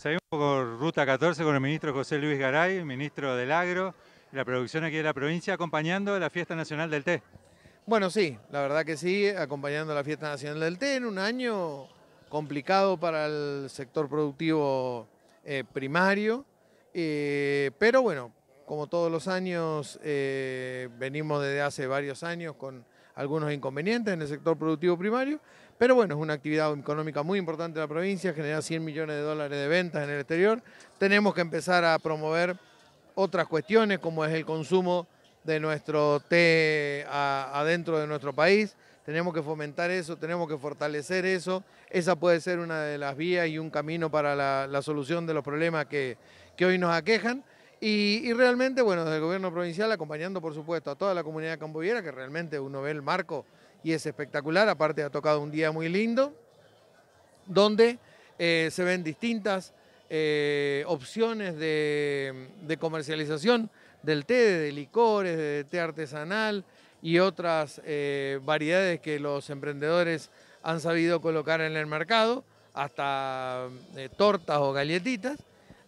Seguimos por Ruta 14 con el ministro José Luis Garay, ministro del Agro, y la producción aquí de la provincia, acompañando la Fiesta Nacional del Té. Bueno, sí, la verdad que sí, acompañando la Fiesta Nacional del Té en un año complicado para el sector productivo eh, primario, eh, pero bueno, como todos los años, eh, venimos desde hace varios años con algunos inconvenientes en el sector productivo primario, pero bueno, es una actividad económica muy importante de la provincia, genera 100 millones de dólares de ventas en el exterior. Tenemos que empezar a promover otras cuestiones, como es el consumo de nuestro té adentro de nuestro país. Tenemos que fomentar eso, tenemos que fortalecer eso. Esa puede ser una de las vías y un camino para la, la solución de los problemas que, que hoy nos aquejan y, realmente, bueno, desde el gobierno provincial, acompañando por supuesto a toda la comunidad camboyera, que realmente uno ve el marco y es espectacular, aparte ha tocado un día muy lindo, donde eh, se ven distintas eh, opciones de, comercialización del té, de licores, de té artesanal y otras eh, variedades que los emprendedores han sabido colocar en el mercado, hasta tortas o galletitas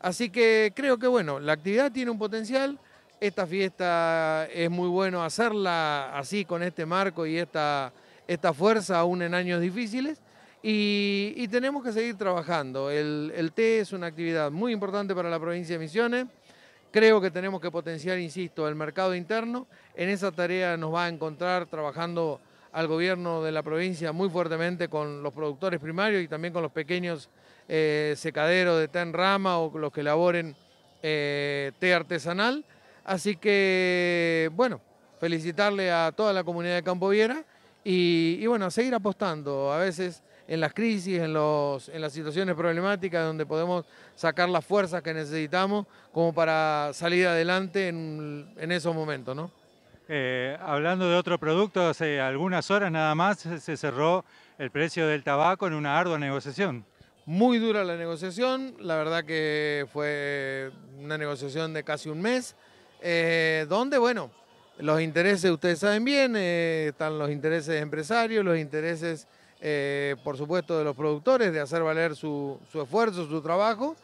Así que creo que bueno, la actividad tiene un potencial. Esta fiesta es muy bueno hacerla así con este marco y esta, esta fuerza aún en años difíciles. Y, tenemos que seguir trabajando. El, el té es una actividad muy importante para la provincia de Misiones. Creo que tenemos que potenciar, insisto, el mercado interno. En esa tarea nos va a encontrar trabajando al gobierno de la provincia muy fuertemente con los productores primarios y también con los pequeños eh, secadero de té en rama o los que elaboren eh, té artesanal. Así que, bueno, felicitarle a toda la comunidad de Campo y, bueno, seguir apostando. A veces en las crisis, en, los, en las situaciones problemáticas donde podemos sacar las fuerzas que necesitamos como para salir adelante en, esos momentos, ¿no? Eh, hablando de otro producto, hace algunas horas nada más se cerró el precio del tabaco en una ardua negociación. Muy dura la negociación, la verdad que fue una negociación de casi un mes, eh, donde, bueno, los intereses, ustedes saben bien, eh, están los intereses empresarios, los intereses, eh, por supuesto, de los productores, de hacer valer su, esfuerzo, su trabajo,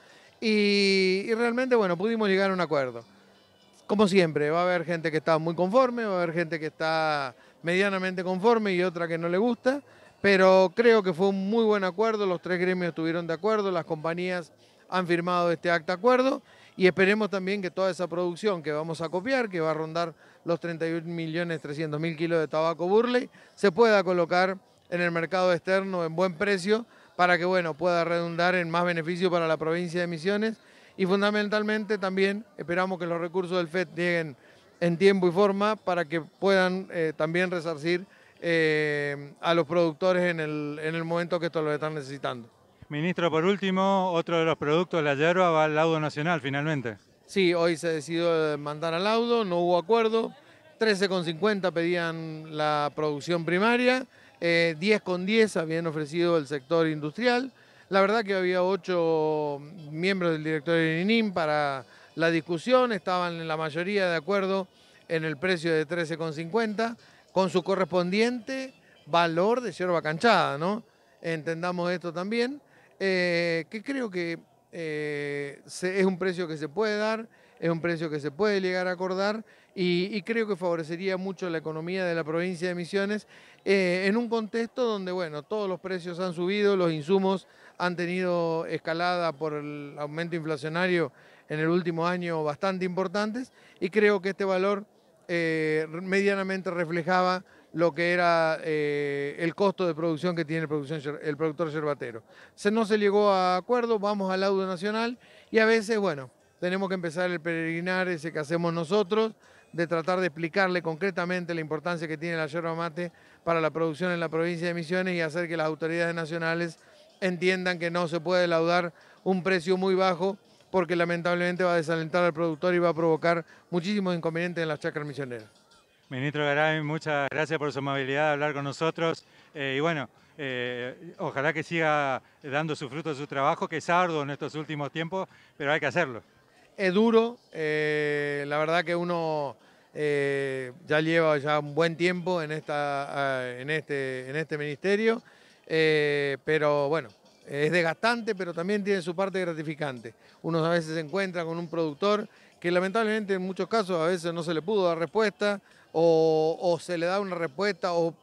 y, y, realmente, bueno, pudimos llegar a un acuerdo. Como siempre, va a haber gente que está muy conforme, va a haber gente que está medianamente conforme y otra que no le gusta. Pero creo que fue un muy buen acuerdo, los tres gremios estuvieron de acuerdo, las compañías han firmado este acta acuerdo y esperemos también que toda esa producción que vamos a copiar, que va a rondar los 31.300.000 kilos de tabaco Burley, se pueda colocar en el mercado externo en buen precio para que bueno, pueda redundar en más beneficio para la provincia de Misiones y fundamentalmente también esperamos que los recursos del FED lleguen en tiempo y forma para que puedan eh, también resarcir eh, a los productores en el, en el momento que esto lo están necesitando. Ministro, por último, otro de los productos, la yerba, va al laudo nacional finalmente. Sí, hoy se decidió mandar al laudo, no hubo acuerdo. 13,50 pedían la producción primaria, 10,10 eh, habían ofrecido el sector industrial. La verdad que había ocho miembros del directorio de INIM para la discusión, estaban en la mayoría de acuerdo en el precio de 13,50 con su correspondiente valor de yerba canchada, ¿no? Entendamos esto también, eh, que creo que eh, es un precio que se puede dar, es un precio que se puede llegar a acordar y, creo que favorecería mucho la economía de la provincia de Misiones eh, en un contexto donde, bueno, todos los precios han subido, los insumos han tenido escalada por el aumento inflacionario en el último año bastante importantes y creo que este valor eh, medianamente reflejaba lo que era eh, el costo de producción que tiene el, el productor yerbatero. Se, no se llegó a acuerdo, vamos al laudo nacional y a veces, bueno, tenemos que empezar el peregrinar ese que hacemos nosotros, de tratar de explicarle concretamente la importancia que tiene la yerba mate para la producción en la provincia de Misiones y hacer que las autoridades nacionales entiendan que no se puede laudar un precio muy bajo porque lamentablemente va a desalentar al productor y va a provocar muchísimos inconvenientes en las chacras misioneras. Ministro Garay, muchas gracias por su amabilidad de hablar con nosotros. Eh, y bueno, eh, ojalá que siga dando su fruto a su trabajo, que es arduo en estos últimos tiempos, pero hay que hacerlo. Es duro, eh, la verdad que uno ya lleva ya un buen tiempo en, esta, ah, en, este, en este ministerio, pero bueno, es desgastante, pero también tiene su parte gratificante. Uno a veces se encuentra con un productor que lamentablemente en muchos casos a veces no se le pudo dar respuesta o, se le da una respuesta o,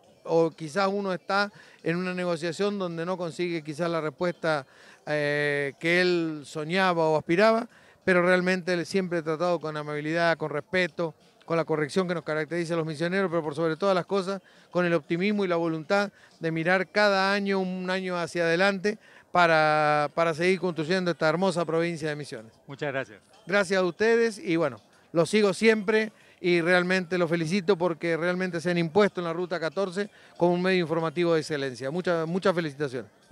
quizás uno está en una negociación donde no consigue quizás la respuesta eh, que él soñaba o aspiraba, pero realmente él siempre tratado con amabilidad, con respeto, con la corrección que nos caracteriza a los misioneros, pero por sobre todas las cosas, con el optimismo y la voluntad de mirar cada año, un año hacia adelante, para, para seguir construyendo esta hermosa provincia de Misiones. Muchas gracias. Gracias a ustedes y bueno, los sigo siempre y realmente los felicito porque realmente se han impuesto en la Ruta 14 como un medio informativo de excelencia. Muchas, muchas felicitaciones.